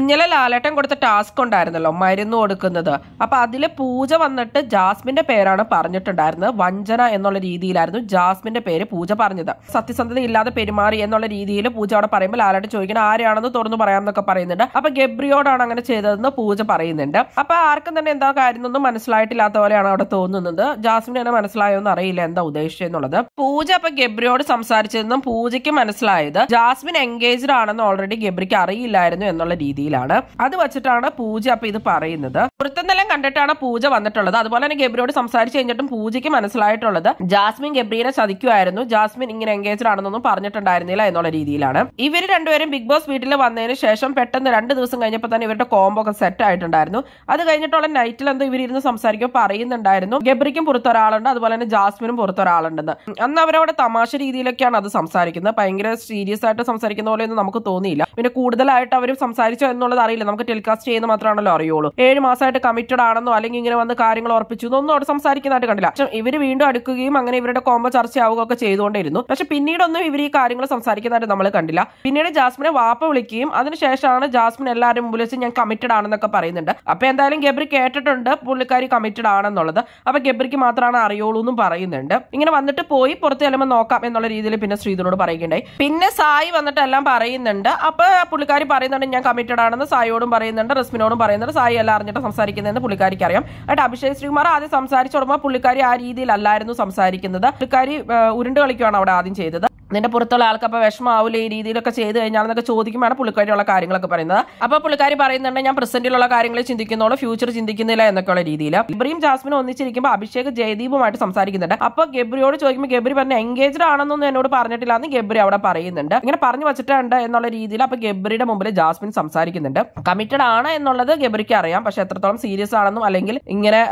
ഇന്നലെ ലാലേട്ടൻ കൊടുത്ത ടാസ്ക് ഉണ്ടായിരുന്നല്ലോ മരുന്ന് കൊടുക്കുന്നത് അപ്പൊ അതില് പൂജ വന്നിട്ട് ജാസ്മിന്റെ പേരാണ് പറഞ്ഞിട്ടുണ്ടായിരുന്നത് വഞ്ചന എന്നുള്ള രീതിയിലായിരുന്നു ജാസ്മിന്റെ പേര് പൂജ പറഞ്ഞത് സത്യസന്ധത ഇല്ലാതെ പെരുമാറി എന്നുള്ള രീതിയിൽ പൂജ അവിടെ പറയുമ്പോൾ ലാലേട്ടൻ ചോദിക്കണം ആരെയാണെന്ന് തുറന്നു പറയാമെന്നൊക്കെ പറയുന്നുണ്ട് അപ്പൊ ഗബ്രിയോടാണ് അങ്ങനെ ചെയ്തതെന്ന് പൂജ പറയുന്നുണ്ട് അപ്പൊ ആർക്കും തന്നെ എന്താ കാര്യം ഒന്നും മനസ്സിലായിട്ടില്ലാത്ത പോലെയാണ് അവിടെ തോന്നുന്നത് ജാസ്മിന് തന്നെ മനസ്സിലായോന്ന് അറിയില്ല എന്താ ഉദ്ദേശിച്ചെന്നുള്ളത് പൂജ അപ്പൊ ഗബ്രിയോട് സംസാരിച്ചതെന്നും പൂജയ്ക്ക് മനസ്സിലായത് ജാസ്മിൻ എൻഗേജ്ഡ് ആണെന്ന് ഓൾറെഡി ഗബ്രിക്ക് അറിയില്ലായിരുന്നു എന്നുള്ള രീതി രീതിയിലാണ് അത് വെച്ചിട്ടാണ് പൂജ അപ്പൊ ഇത് പറയുന്നത് വൃത്തനിലം കണ്ടിട്ടാണ് പൂജ വന്നിട്ടുള്ളത് അതുപോലെ തന്നെ ഗബ്രിയോട് സംസാരിച്ചു കഴിഞ്ഞിട്ടും പൂജയ്ക്ക് മനസ്സിലായിട്ടുള്ളത് ജാസ്മിൻ ഗബ്രീനെ ചതിക്കുമായിരുന്നു ജാസ്മിൻ ഇങ്ങനെ എൻഗേജ്ഡ് ആണെന്നൊന്നും പറഞ്ഞിട്ടുണ്ടായിരുന്നില്ല എന്നുള്ള രീതിയിലാണ് ഇവർ രണ്ടുപേരും ബിഗ് ബോസ് വീട്ടിൽ വന്നതിന് ശേഷം പെട്ടെന്ന് രണ്ട് ദിവസം കഴിഞ്ഞപ്പോൾ തന്നെ ഇവരുടെ കോംബോ ഒക്കെ സെറ്റ് ആയിട്ടുണ്ടായിരുന്നു അത് കഴിഞ്ഞിട്ടുള്ള നൈറ്റിൽ എന്തോ ഇവരിരുന്ന് സംസാരിക്കുമ്പോൾ പറയുന്നുണ്ടായിരുന്നു ഗബ്രിക്കും പുറത്തൊരാളുണ്ട് അതുപോലെ തന്നെ ജാസ്മിനും പുറത്തൊരാളുണ്ടെന്ന് അന്ന് അവരവിടെ തമാശ രീതിയിലൊക്കെയാണ് അത് സംസാരിക്കുന്നത് ഭയങ്കര സീരിയസ് ആയിട്ട് സംസാരിക്കുന്ന ഒന്നും നമുക്ക് തോന്നിയില്ല പിന്നെ കൂടുതലായിട്ട് അവർ സംസാരിച്ചു എന്നുള്ളത് അറിയില്ല നമുക്ക് ടെലികാസ്റ്റ് ചെയ്യുന്ന മാത്രമാണല്ലോ അറിയുള്ളൂ ഏഴ് മാസമായിട്ട് കമ്മിറ്റഡ് ആണെന്നോ അല്ലെങ്കിൽ ഇങ്ങനെ വന്ന് കാര്യങ്ങൾ ഉറപ്പിച്ചു എന്നൊന്നും അവിടെ സംസാരിക്കുന്നതായിട്ട് കണ്ടില്ല പക്ഷെ ഇവര് വീണ്ടും അടുക്കുകയും അങ്ങനെ ഇവരുടെ കോമ്പോ ആവുകയൊക്കെ ചെയ്തുകൊണ്ടിരുന്നു പക്ഷെ പിന്നീടൊന്നും ഇവർ ഈ കാര്യങ്ങൾ സംസാരിക്കുന്നതായിട്ട് നമ്മൾ കണ്ടില്ല പിന്നീട് ജാസ്മിനെ വാപ്പ വിളിക്കുകയും അതിനുശേഷമാണ് ജാസ്മിൻ എല്ലാവരും മുമ്പിൽ ഞാൻ കമ്മിറ്റഡ് ആണെന്നൊക്കെ പറയുന്നുണ്ട് അപ്പൊ എന്തായാലും ഗബ്രി കേട്ടിട്ടുണ്ട് പുള്ളിക്കാരി കമ്മിറ്റഡ് ആണെന്നുള്ളത് അപ്പൊ ഗബ്രിക്ക് മാത്രമാണ് അറിയുള്ളൂ എന്നും പറയുന്നുണ്ട് ഇങ്ങനെ വന്നിട്ട് പോയി പുറത്ത് ചെല്ലുമ്പോൾ നോക്കാം എന്നുള്ള രീതിയിൽ പിന്നെ ശ്രീധനോട് പറയുകയുണ്ടായി പിന്നെ സായി വന്നിട്ട് എല്ലാം പറയുന്നുണ്ട് അപ്പൊ പുള്ളിക്കാരി പറയുന്നുണ്ട് ഞാൻ കമ്മിറ്റഡ് കൊണ്ടാണെന്ന് സായിയോടും പറയുന്നുണ്ട് റസ്മിനോടും പറയുന്നുണ്ട് സായി എല്ലാം അറിഞ്ഞിട്ട് സംസാരിക്കുന്നതെന്ന് പുള്ളിക്കാരിക്ക് അറിയാം ആയിട്ട് അഭിഷേക് ശ്രീകുമാർ ആദ്യം സംസാരിച്ചു തുടങ്ങുമ്പോൾ പുള്ളിക്കാരി ആ രീതിയിലല്ലായിരുന്നു സംസാരിക്കുന്നത് പുള്ളിക്കാരി ഉരുണ്ട് കളിക്കുകയാണ് അവിടെ ആദ്യം ചെയ്തത് നിന്റെ പുറത്തുള്ള ആൾക്ക് അപ്പോൾ വിഷമാവില്ല ഈ രീതിയിലൊക്കെ ചെയ്ത് കഴിഞ്ഞാൽ എന്നൊക്കെ ചോദിക്കുമ്പോഴാണ് പുള്ളിക്കാരിയുള്ള കാര്യങ്ങളൊക്കെ പറയുന്നത് അപ്പോൾ പുള്ളിക്കാരി പറയുന്നുണ്ട് ഞാൻ പ്രസന്റിലുള്ള കാര്യങ്ങൾ ചിന്തിക്കുന്നോളൂ ഫ്യൂച്ചർ ചിന്തിക്കുന്നില്ല എന്നൊക്കെയുള്ള രീതിയിൽ ഇബ്രീം ജാസ്മിൻ ഒന്നിച്ചിരിക്കുമ്പോൾ അഭിഷേക് ജയദീപുമായിട്ട് സംസാരിക്കുന്നുണ്ട് അപ്പോൾ ഗബ്രിയോട് ചോദിക്കുമ്പോൾ ഗബ്രി പറഞ്ഞു എൻഗേജ്ഡ് ആണെന്നൊന്നും എന്നോട് പറഞ്ഞിട്ടില്ല എന്ന് ഗബ്രി അവിടെ പറയുന്നുണ്ട് ഇങ്ങനെ പറഞ്ഞു വെച്ചിട്ടുണ്ട് എന്നുള്ള രീതിയിൽ അപ്പോൾ ഗബ്രിയുടെ മുമ്പിൽ ജാസ്മിൻ സംസാരിക്കുന്നുണ്ട് കമ്മിറ്റഡ് ആണ് എന്നുള്ളത് ഗബ്രിക്ക് അറിയാം പക്ഷെ എത്രത്തോളം സീരിയസ് ആണെന്നും അല്ലെങ്കിൽ ഇങ്ങനെ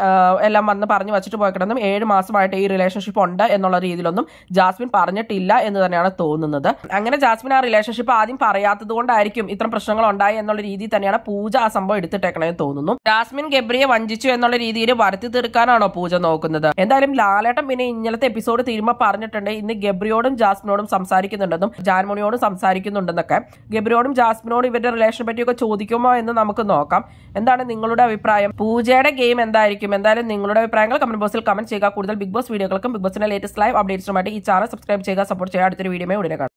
എല്ലാം വന്ന് പറഞ്ഞു വെച്ചിട്ട് പോയിക്കിടന്നും ഏഴ് മാസമായിട്ട് ഈ റിലേഷൻഷിപ്പ് ഉണ്ട് എന്നുള്ള രീതിയിലൊന്നും ജാസ്മിൻ പറഞ്ഞിട്ടില്ല എന്ന് തന്നെയാണ് തോന്നുന്നത് അങ്ങനെ ജാസ്മിൻ ആ റിലേഷൻഷിപ്പ് ആദ്യം പറയാത്തത് കൊണ്ടായിരിക്കും ഇത്തരം പ്രശ്നങ്ങൾ ഉണ്ടായി എന്നുള്ള രീതിയിൽ തന്നെയാണ് പൂജ ആ സംഭവം എടുത്തിട്ടേക്കണമെന്ന് തോന്നുന്നു ജാസ്മിൻ ഗബ്രിയെ വഞ്ചിച്ചു എന്നുള്ള രീതിയിൽ വരുത്തി തീർക്കാനാണോ പൂജ നോക്കുന്നത് എന്തായാലും ലാലേട്ടൻ പിന്നെ ഇന്നലത്തെ എപ്പിസോഡ് തീരുമ്പോൾ പറഞ്ഞിട്ടുണ്ട് ഇന്ന് ഗബ്രിയോടും ജാസ്മിനോടും സംസാരിക്കുന്നുണ്ടെന്നും ജാൻമോണിയോടും സംസാരിക്കുന്നുണ്ടെന്നൊക്കെ ഗബ്രിയോടും ജാസ്മിനോടും ഇവരുടെ റിലേഷനെ പറ്റിയൊക്കെ ചോദിക്കുമോ എന്ന് നമുക്ക് നോക്കാം എന്താണ് നിങ്ങളുടെ അഭിപ്രായം പൂജയുടെ ഗെയിം എന്തായിരിക്കും എന്തായാലും നിങ്ങളുടെ അഭിപ്രായങ്ങൾ കമന്റ് ബോക്സിൽ കമന്റ് ചെയ്യുക കൂടുതൽ ബിഗ് ബോസ് വീഡിയോകൾക്കും ബിഗ് ബോസിന്റെ ലേറ്റസ്റ്റ് ലൈവ് അപ്ഡേറ്റ്സുമായിട്ട് ഈ ചാനൽ സബ്സ്ക്രൈബ് ചെയ്യുക സപ്പോർട്ട് ചെയ്യുക അടുത്തൊരു വീഡിയോ ഉടനെ കാണാം